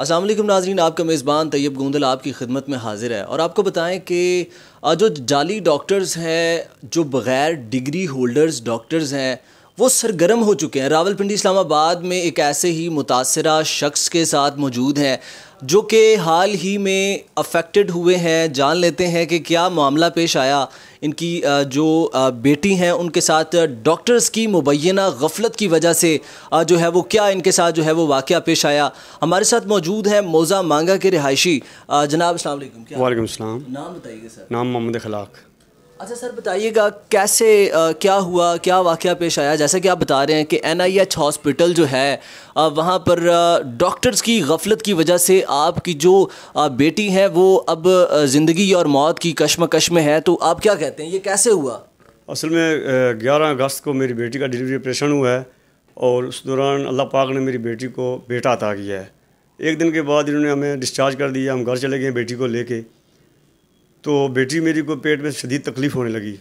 असलम नाजरीन आपका मेज़बान तैयब गोंदल आपकी खिदमत में हाजिर है और आपको बताएं कि जो जाली डॉक्टर्स हैं जो बग़ैर डिग्री होल्डर्स डॉक्टर्स हैं वो सरगर्म हो चुके हैं रावलपिंडी इस्लामाबाद में एक ऐसे ही मुतासरा शख्स के साथ मौजूद हैं जो कि हाल ही में अफेक्टेड हुए हैं जान लेते हैं कि क्या मामला पेश आया इनकी जो बेटी हैं उनके साथ डॉक्टर्स की मुबैना गफलत की वजह से जो है वो क्या इनके साथ जो है वो वाक़ पेश आया हमारे साथ मौजूद है मोज़ा मांगा के रिहायशी जनाब अलैक् वाईक नाम बताइए सर नाम मोहम्मद खलाक अच्छा सर बताइएगा कैसे आ, क्या हुआ क्या वाक़ पेश आया जैसा कि आप बता रहे हैं कि एन आई एच हॉस्पिटल जो है आ, वहाँ पर डॉक्टर्स की गफलत की वजह से आपकी जो आ, बेटी है वो अब ज़िंदगी और मौत की कश्मकश में है तो आप क्या कहते हैं ये कैसे हुआ असल में ग्यारह अगस्त को मेरी बेटी का डिलीवरी ऑपरेशन हुआ है और उस दौरान अल्लाह पाक ने मेरी बेटी को बेटा अता किया है एक दिन के बाद इन्होंने हमें डिस्चार्ज कर दिया हम घर चले गए बेटी को लेके तो बेटी मेरी को पेट में शदीद तकलीफ़ होने लगी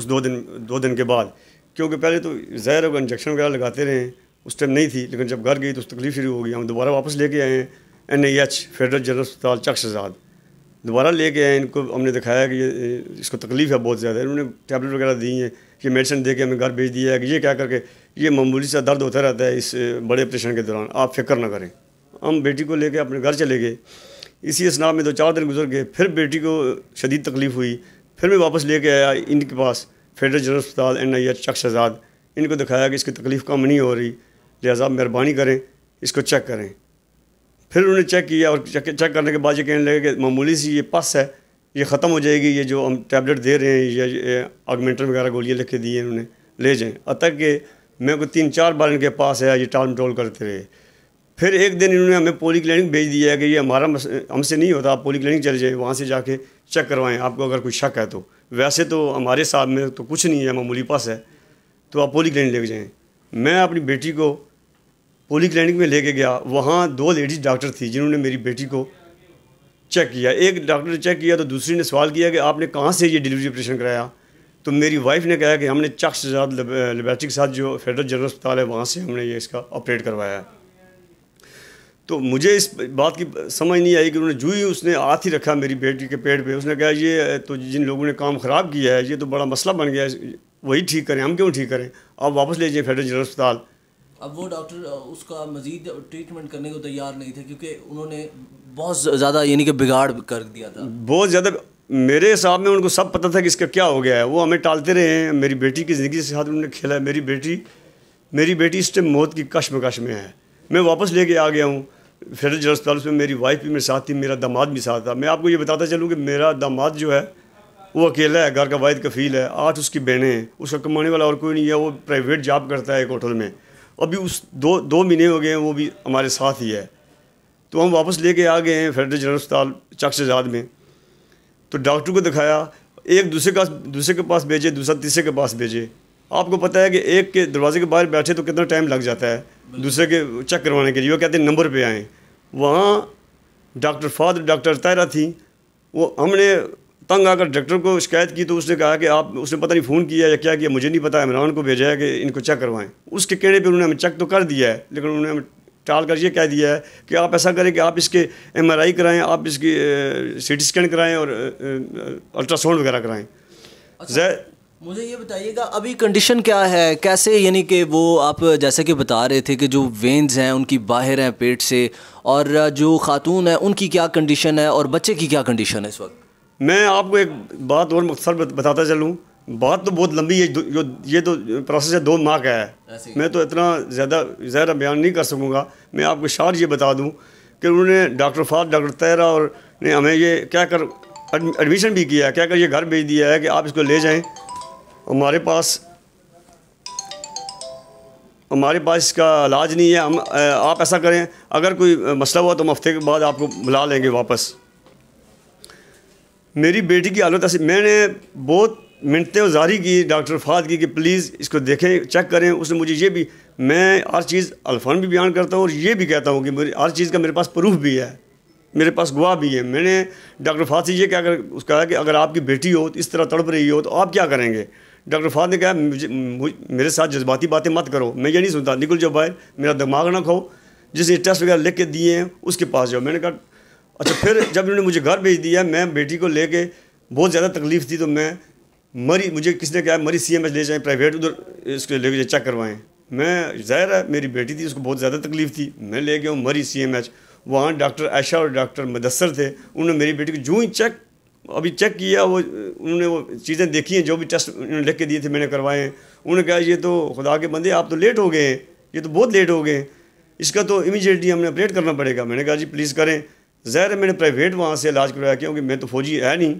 उस दो दिन दो दिन के बाद क्योंकि पहले तो ज़हर होगा इंजेक्शन वगैरह लगाते रहे उस टाइम नहीं थी लेकिन जब घर गई तो उस तकलीफ शुरू हो गई हम दोबारा वापस लेके आए हैं एन एच फेडरल जनरल अस्पताल शजाद दोबारा लेके आए इनको हमने दिखाया कि ये इसको तकलीफ़ है बहुत ज़्यादा इन्होंने टैबलेट वगैरह दी हैं ये मेडिसिन दे के हमें घर भेज दिया है कि ये क्या करके ये मामूली सा दर्द होता रहता है इस बड़े ऑपरेशन के दौरान आप फिक्र ना करें हम बेटी को लेके अपने घर चले गए इसी असनाब में दो चार दिन गुजर गए फिर बेटी को शदीद तकलीफ़ हुई फिर मैं वापस लेके आया इनके पास फेडरल जनरल अस्पताल एन आई एच शख्स आज़ाद इनको दिखाया कि इसकी तकलीफ़ कम नहीं हो रही लिहाजा मेहरबानी करें इसको चेक करें फिर उन्होंने चेक किया और चेक चेक करने के बाद ये कहने लगे कि मामूली सी ये पस है ये ख़त्म हो जाएगी ये जो हम टैबलेट दे रहे हैं या आगमेंटर वगैरह गोलियाँ लिख के दी हैं उन्होंने ले जाएँ अतः कि मैं को तीन चार बार इनके पास है ये टाल मटोल करते रहे फिर एक दिन इन्होंने हमें पोली क्लिनिक भेज दिया है कि ये हमारा हमसे नहीं होता आप पोली क्लिनिक चले जाइए वहाँ से जाके चेक करवाएं आपको अगर कोई शक है तो वैसे तो हमारे साथ में तो कुछ नहीं है मामूली पास है तो आप पोली क्लिनिक लेके जाएँ मैं अपनी बेटी को पोली क्लिनिक में लेके गया वहाँ दो लेडीज डॉक्टर थी जिन्होंने मेरी बेटी को चेक किया एक डॉक्टर ने चेक किया तो दूसरी ने सवाल किया कि आपने कहाँ से ये डिलीवरी ऑपरेशन कराया तो मेरी वाइफ ने कहा कि हमने चक्स आजाद लेबोरेटरी के साथ जो फेडरल जनरल अस्पताल है वहाँ से हमने ये इसका ऑपरेट करवाया है तो मुझे इस बात की समझ नहीं आई कि उन्होंने ही उसने हाथ ही रखा मेरी बेटी के पेट पे उसने कहा ये तो जिन लोगों ने काम ख़राब किया है ये तो बड़ा मसला बन गया है वही ठीक करें हम क्यों ठीक करें आप वापस ले जाइए फेडरल जनरल अस्पताल अब वो डॉक्टर उसका मजीद ट्रीटमेंट करने को तैयार नहीं थे क्योंकि उन्होंने बहुत ज़्यादा यानी कि बिगाड़ कर दिया था बहुत ज़्यादा मेरे हिसाब में उनको सब पता था कि इसका क्या हो गया है वो हमें टालते रहे हैं मेरी बेटी की ज़िंदगी के साथ उन्होंने खेला है मेरी बेटी मेरी बेटी इस टाइम मौत की कश में है मैं वापस लेके आ गया हूँ फेडरल जनरल अस्पताल उसमें मेरी वाइफ भी मेरे साथ थी मेरा दामाद भी साथ था मैं आपको ये बताता चलूँ कि मेरा दामाद जो है वो अकेला है घर का वाहिद कफील है आठ उसकी बहनें हैं उसका कमाने वाला और कोई नहीं है वो प्राइवेट जॉब करता है एक होटल में अभी उस दो दो महीने हो गए हैं वो भी हमारे साथ ही है तो हम वापस लेके आ गए हैं फेडरल जनरल अस्पताल चक शहजाद में तो डॉक्टर को दिखाया एक दूसरे का दूसरे के पास भेजे दूसरा तीसरे के पास भेजे आपको पता है कि एक के दरवाजे के बाहर बैठे तो कितना टाइम लग जाता है दूसरे के चेक करवाने के लिए वो कहते नंबर पे आएँ वहाँ डॉक्टर फादर डॉक्टर तैरा थी वो हमने तंग आकर डॉक्टर को शिकायत की तो उसने कहा कि आप उसने पता नहीं फ़ोन किया या क्या किया मुझे नहीं पता इमरान को भेजा है कि इनको चेक करवाएं उसके कहने पर उन्होंने हमें चेक तो कर दिया है लेकिन उन्होंने हमें टाल कर ये कह दिया है कि आप ऐसा करें कि आप इसके एम आर आई कराएँ आप इसकी सी टी स्कैन कराएँ और अल्ट्रासाउंड वगैरह कराएँ अच्छा। मुझे ये बताइएगा अभी कंडीशन क्या है कैसे यानी कि वो आप जैसे कि बता रहे थे कि जो वेंस हैं उनकी बाहर हैं पेट से और जो खातून है उनकी क्या कंडीशन है और बच्चे की क्या कंडीशन है इस वक्त मैं आपको एक बात और मकसद बताता चलूँ बात तो बहुत लंबी है जो ये तो प्रोसेस है दो माह का है मैं तो इतना ज़्यादा ज़्यादा बयान नहीं कर सकूँगा मैं आपको शार ये बता दूँ कि उन्होंने डॉक्टर फात डॉक्टर तैरा और ने हमें ये क्या कर एडमिशन भी किया क्या कर ये घर भेज दिया है कि आप इसको ले जाएँ हमारे पास हमारे पास इसका इलाज नहीं है हम आप ऐसा करें अगर कोई मसला हुआ तो हम हफ्ते के बाद आपको बुला लेंगे वापस मेरी बेटी की हालत ऐसी मैंने बहुत मिनटें जारी की डॉक्टर फाद की कि प्लीज़ इसको देखें चेक करें उसने मुझे ये भी मैं हर चीज़ अल्फान भी बयान करता हूँ और ये भी कहता हूँ कि मेरी हर चीज़ का मेरे पास प्रूफ भी है मेरे पास गवाह भी है मैंने डॉक्टर फाद से ये क्या कर उसका कि अगर आपकी बेटी हो तो इस तरह तड़प रही हो तो आप क्या करेंगे डॉक्टर फाद ने कहा मेरे साथ जज्बाती बातें मत करो मैं ये नहीं सुनता निकल जाओ बाहर मेरा दिमाग ना खाओ जिसने टेस्ट वगैरह लिख के दिए हैं उसके पास जाओ मैंने कहा अच्छा फिर जब इन्होंने मुझे घर भेज दिया मैं बेटी को लेके बहुत ज़्यादा तकलीफ थी तो मैं मरी मुझे किसने कहा मरी सी एम एच ले जाएँ प्राइवेट उधर इसको लेके चेक करवाएँ मैं ज़ाहिर है मेरी बेटी थी उसको बहुत ज़्यादा तकलीफ थी मैं ले गया हूँ मरी सी एम एच वहाँ डॉक्टर आयशा और डॉक्टर मदसर थे उन्होंने मेरी बेटी को जूँ ही चेक अभी चेक किया वो उन्होंने वो चीज़ें देखी हैं जो भी टेस्ट उन्होंने लिख के दिए थे मैंने करवाए हैं उन्होंने कहा ये तो खुदा के बंदे आप तो लेट हो गए हैं ये तो बहुत लेट हो गए इसका तो इमीजिएटली हमें अपडेट करना पड़ेगा मैंने कहा जी प्लीज़ करें ज़ाहिर है मैंने प्राइवेट वहाँ से इलाज करवाया क्योंकि मैं तो फौजी है नहीं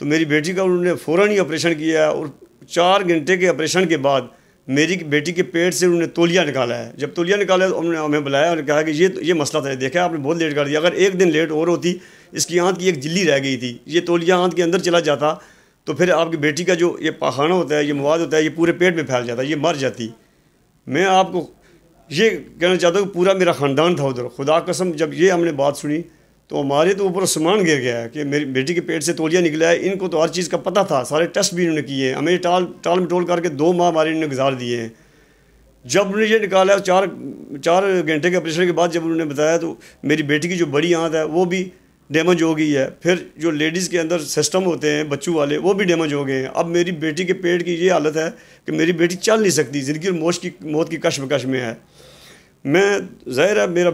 तो मेरी बेटी का उन्होंने फ़ौर ही ऑपरेशन किया और चार घंटे के ऑपरेशन के बाद मेरी बेटी के पेट से उन्होंने तोलिया निकाला है जब तोलिया निकाला तो उन्होंने हमें बुलाया और कहा कि ये तो- ये मसला था देखा आपने बहुत लेट कर दिया अगर एक दिन लेट और होती इसकी आंत की एक जिल्ली रह गई थी ये तोलिया आंत के अंदर चला जाता तो फिर आपकी बेटी का जो ये पखाना होता है ये मवाद होता है ये पूरे पेट में फैल जाता है ये मर जाती मैं आपको ये कहना चाहता हूँ पूरा मेरा ख़ानदान था उधर खुदा कसम जब ये हमने बात सुनी तो हमारे तो ऊपर सामान गिर गया है कि मेरी बेटी के पेट से तोलिया निकला है इनको तो हर चीज़ का पता था सारे टेस्ट भी इन्होंने किए हमें टाल टाल मटोल करके दो माह हमारे इन्होंने गुजार दिए हैं जब उन्होंने ये निकाला चार चार घंटे के ऑपरेशन के बाद जब उन्होंने बताया तो मेरी बेटी की जो बड़ी आंत है वो भी डैमेज हो गई है फिर जो लेडीज़ के अंदर सिस्टम होते हैं बच्चों वाले वो भी डैमेज हो गए हैं अब मेरी बेटी के पेट की ये हालत है कि मेरी बेटी चल नहीं सकती ज़िंदगी और मौत की मौत की कशमकश में है मैं ज़ाहिर है मेरा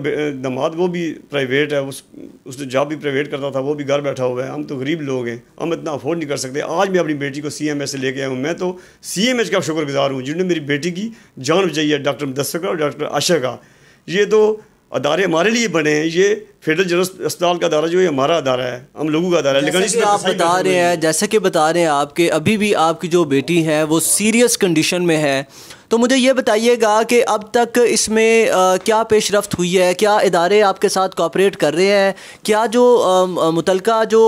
दामाद वो भी प्राइवेट है उस उसने जॉब भी प्राइवेट करता था वो भी घर बैठा हुआ है हम तो गरीब लोग हैं हम इतना अफोर्ड नहीं कर सकते आज मैं अपनी बेटी को सी एम एस से लेके आया हूँ मैं तो सी एम एच का शुक्रगुजार हूँ जिन्होंने मेरी बेटी की जान बचाई है डॉक्टर मुदस्सर का और डॉक्टर आशा का ये तो अदारे हमारे लिए बने हैं ये फेडरल जनरल अस्पताल का अदारा जो है हमारा अदारा है हम लोगों का अदारा है लेकिन इसमें आप बता रहे हैं जैसा कि बता रहे हैं आपके अभी भी आपकी जो बेटी है वो सीरियस कंडीशन में है तो मुझे ये बताइएगा कि अब तक इसमें क्या पेशरफ हुई है क्या इदारे आपके साथ कॉपरेट कर रहे हैं क्या जो मुतल जो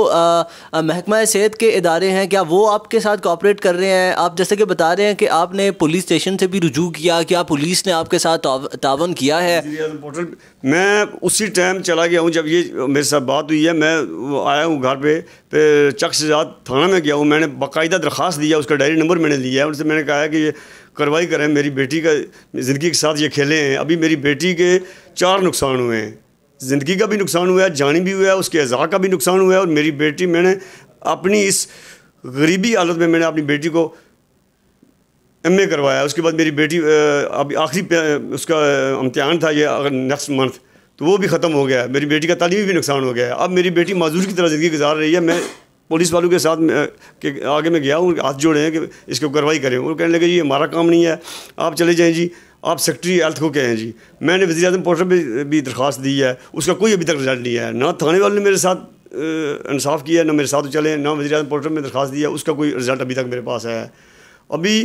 महकमा सेहत के इदारे हैं क्या वो आपके साथ कॉपरेट कर रहे हैं आप जैसे कि बता रहे हैं कि आपने पुलिस स्टेशन से भी रुजू किया क्या पुलिस ने आपके साथ तावन किया है मैं उसी टाइम चला गया हूँ जब ये मेरे साथ बात हुई है मैं आया हूँ घर पे फिर चक से थाना में गया हूँ मैंने बाकायदा दरख्वास्त दिया उसका डायरी नंबर मैंने लिया है उनसे मैंने कहा है कि कार्रवाई करें मेरी बेटी का ज़िंदगी के साथ ये खेले हैं अभी मेरी बेटी के चार नुकसान हुए हैं ज़िंदगी का भी नुकसान हुआ है जानी भी हुआ है उसके अज़ा का भी नुकसान हुआ है और मेरी बेटी मैंने अपनी इस गरीबी हालत में मैंने अपनी बेटी को एम ए करवाया उसके बाद मेरी बेटी अभी आखिरी उसका इम्तहान था ये अगर नेक्स्ट मंथ तो वो भी ख़त्म हो गया है मेरी बेटी का तालीमी भी नुकसान हो गया है अब मेरी बेटी मजदूर की तरह ज़िंदगी गुजार रही है मैं पुलिस वालों के साथ के आगे मैं गया हूँ हाथ जोड़े हैं कि इसके कार्रवाई करें वो कहने लगे जी हमारा काम नहीं है आप चले जाएँ जी आप सेक्रेटरी हेल्थ को कहें जी मैंने वजी अजम पोस्टर पर भी दरख्वास्त दी है उसका कोई अभी तक रिजल्ट नहीं आया ना थाने वाले ने मेरे साथ इंसाफ किया ना मेरे साथ चले ना वजी अजम पोस्टर में दरख्वास्त दी है उसका कोई रिजल्ट अभी तक मेरे पास आया है अभी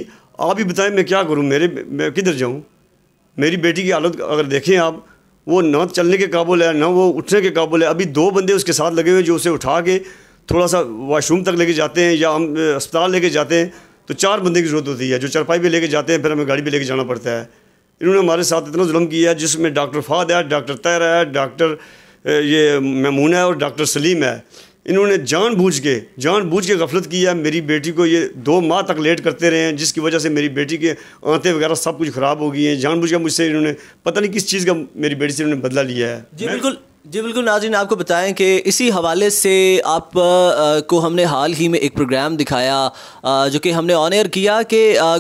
आप ही बताएं मैं क्या करूँ मेरे मैं किधर जाऊँ मेरी बेटी की हालत अगर देखें आप वो ना चलने के काबुल है ना वो उठने के काबुल है अभी दो बंदे उसके साथ लगे हुए जो उसे उठा के थोड़ा सा वाशरूम तक लेके जाते हैं या हम अस्पताल लेके जाते हैं तो चार बंदे की ज़रूरत होती है जो चारपाई भी लेके जाते हैं फिर हमें गाड़ी भी लेके जाना पड़ता है इन्होंने हमारे साथ इतना जुल्म किया है जिसमें डॉक्टर फाद है डॉक्टर तैर है डॉक्टर ये ममून है और डॉक्टर सलीम है इन्होंने बूझ के बूझ के गफलत की है मेरी बेटी को ये दो माह तक लेट करते रहे हैं जिसकी वजह से मेरी बेटी के आंते वगैरह सब कुछ ख़राब हो गई हैं बूझ के मुझसे इन्होंने पता नहीं किस चीज़ का मेरी बेटी से इन्होंने बदला लिया है जी बिल्कुल जी बिल्कुल नाजिन आपको बताएं कि इसी हवाले से आप आ, को हमने हाल ही में एक प्रोग्राम दिखाया आ, जो कि हमने ऑन एयर किया कि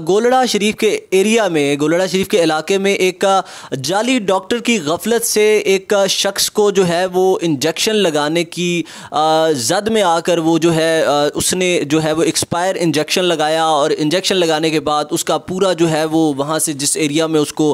गोलड़ा शरीफ के एरिया में गोलड़ा शरीफ के इलाके में एक जाली डॉक्टर की गफलत से एक शख्स को जो है वो इंजेक्शन लगाने की आ, जद में आकर वो जो है उसने जो है वो एक्सपायर इंजेक्शन लगाया और इंजेक्शन लगाने के बाद उसका पूरा जो है वो वहाँ से जिस एरिया में उसको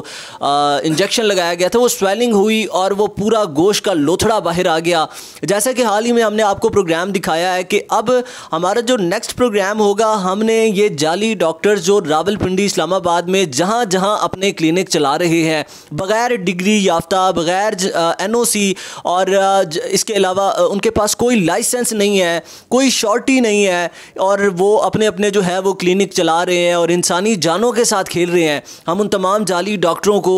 इंजेक्शन लगाया गया था वो स्वेलिंग हुई और वो पूरा गोश का लोथड़ा बाहर आ गया जैसा कि हाल ही में हमने आपको प्रोग्राम दिखाया है कि अब हमारा जो नेक्स्ट प्रोग्राम होगा हमने ये जाली डॉक्टर जो रावलपिंडी इस्लामाबाद में जहाँ जहाँ अपने क्लिनिक चला रहे हैं बग़ैर डिग्री याफ्ता बग़ैर एन और इसके अलावा उनके पास कोई लाइसेंस नहीं है कोई शॉर्टी नहीं है और वो अपने अपने जो है वो क्लिनिक चला रहे हैं और इंसानी जानों के साथ खेल रहे हैं हम उन तमाम जाली डॉक्टरों को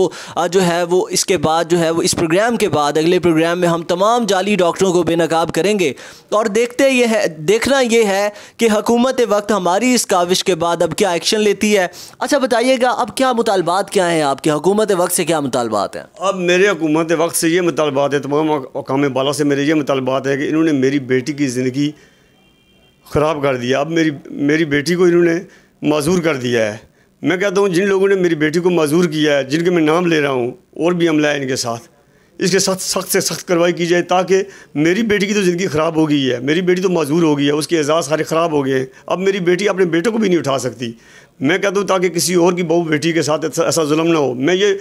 जो है वो इसके बाद जो है वो इस प्रोग्राम के बाद अगले प्रोग्राम प्रोग्राम में हम तमाम जाली डॉक्टरों को बेनकाब करेंगे और देखते ये है देखना ये है कि हकूमत वक्त हमारी इस काविश के बाद अब क्या एक्शन लेती है अच्छा बताइएगा अब क्या मुतालबात क्या हैं आपके हकूमत वक्त से क्या मुतालबात हैं अब मेरे हकूमत वक्त से ये मुतालबात है तमाम अकाम बाला से मेरे ये मुतालबात है कि इन्होंने मेरी बेटी की ज़िंदगी ख़राब कर दिया अब मेरी मेरी बेटी को इन्होंने मज़ूर कर दिया है मैं कहता हूँ जिन लोगों ने मेरी बेटी को मज़ूर किया है जिनके मैं नाम ले रहा हूँ और भी अमला है इनके साथ इसके साथ सख्त से सख्त कार्रवाई की जाए ताकि मेरी बेटी की तो ज़िंदगी ख़राब हो गई है मेरी बेटी तो मजबूर हो गई है उसके एजाज़ सारे ख़राब हो गए हैं अब मेरी बेटी अपने बेटे को भी नहीं उठा सकती मैं कहता हूँ ताकि किसी और की बहू बेटी के साथ ऐसा जुलम ना हो मैं ये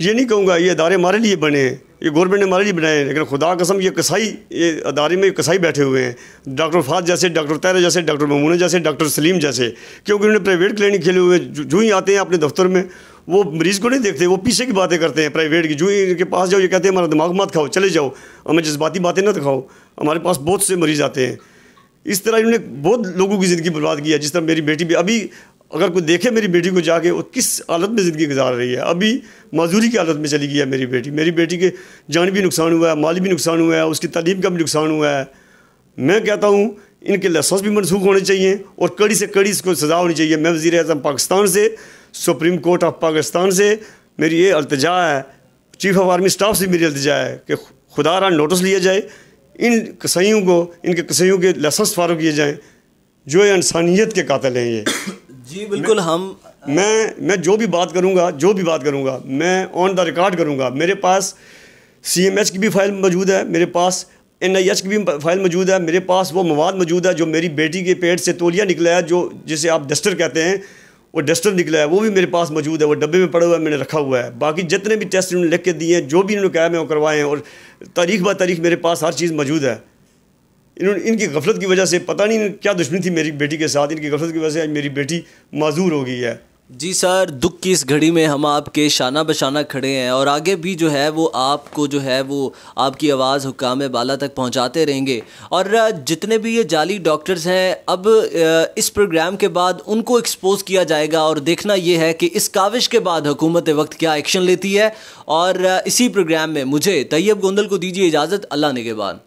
ये नहीं कहूँगा ये अदारे हमारे लिए बने हैं ये गवर्नमेंट ने हमारे लिए बनाए हैं लेकिन खुदा कसम ये कसाई ये अदारे में कसाई बैठे हुए हैं डॉक्टर फात जैसे डॉक्टर तैर जैसे डॉक्टर ममूना जैसे डॉक्टर सलीम जैसे क्योंकि उन्होंने प्राइवेट क्लिनिक खेले हुए जो ही आते हैं अपने दफ्तर में वो मरीज़ को नहीं देखते वो पीछे की बातें करते हैं प्राइवेट की जो इनके पास जाओ ये कहते हैं हमारा दिमाग मत खाओ चले जाओ हमें जज्बाती बातें ना दिखाओ हमारे पास बहुत से मरीज़ आते हैं इस तरह इन्होंने बहुत लोगों की ज़िंदगी बर्बाद किया जिस तरह मेरी बेटी भी अभी अगर कोई देखे मेरी बेटी को जाके वो किस हालत में ज़िंदगी गुजार रही है अभी मजदूरी की हालत में चली गई है मेरी बेटी मेरी बेटी के जान भी नुकसान हुआ है माली भी नुकसान हुआ है उसकी तलीम का भी नुकसान हुआ है मैं कहता हूँ इनके लाइसेंस भी मनसूख होने चाहिए और कड़ी से कड़ी इसको सज़ा होनी चाहिए मैं वज़ी अजम पाकिस्तान से सुप्रीम कोर्ट ऑफ पाकिस्तान से मेरी ये अल्तजा है चीफ ऑफ आर्मी स्टाफ से मेरी अल्तजा है कि खुदा रहा नोटिस लिया जाए इन कसाइयों को इनके कसाइयों के लाइसेंस फारो किए जाएँ जो ये इंसानियत के कातल हैं ये जी बिल्कुल मैं, हम मैं मैं जो भी बात करूँगा जो भी बात करूँगा मैं ऑन द रिकॉर्ड करूँगा मेरे पास सी एम एच की भी फाइल मौजूद है मेरे पास एन आई एच की भी फाइल मौजूद है मेरे पास वो मवाद मौजूद है जो मेरी बेटी के पेट से तोलिया निकला है जो जिसे आप डस्टर कहते हैं वो डस्टर निकला है वो भी मेरे पास मौजूद है वो डब्बे में पड़ा हुआ है मैंने रखा हुआ है बाकी जितने भी टेस्ट इन्होंने लिख के दिए हैं जो भी इन्होंने कहा मैं वो करवाए हैं और तारीख ब तारीख मेरे पास हर चीज़ मौजूद है इन्होंने इनकी गफलत की वजह से पता नहीं क्या दुश्मनी थी मेरी बेटी के साथ इनकी गफलत की वजह से आज मेरी बेटी माजूर हो गई है जी सर दुख की इस घड़ी में हम आपके शाना बशाना खड़े हैं और आगे भी जो है वो आपको जो है वो आपकी आवाज़ हुकाम बाला तक पहुंचाते रहेंगे और जितने भी ये जाली डॉक्टर्स हैं अब इस प्रोग्राम के बाद उनको एक्सपोज किया जाएगा और देखना ये है कि इस काविश के बाद हुकूमत वक्त क्या एक्शन लेती है और इसी प्रोग्राम में मुझे तैयब गोंदल को दीजिए इजाज़त अल्लाह बाद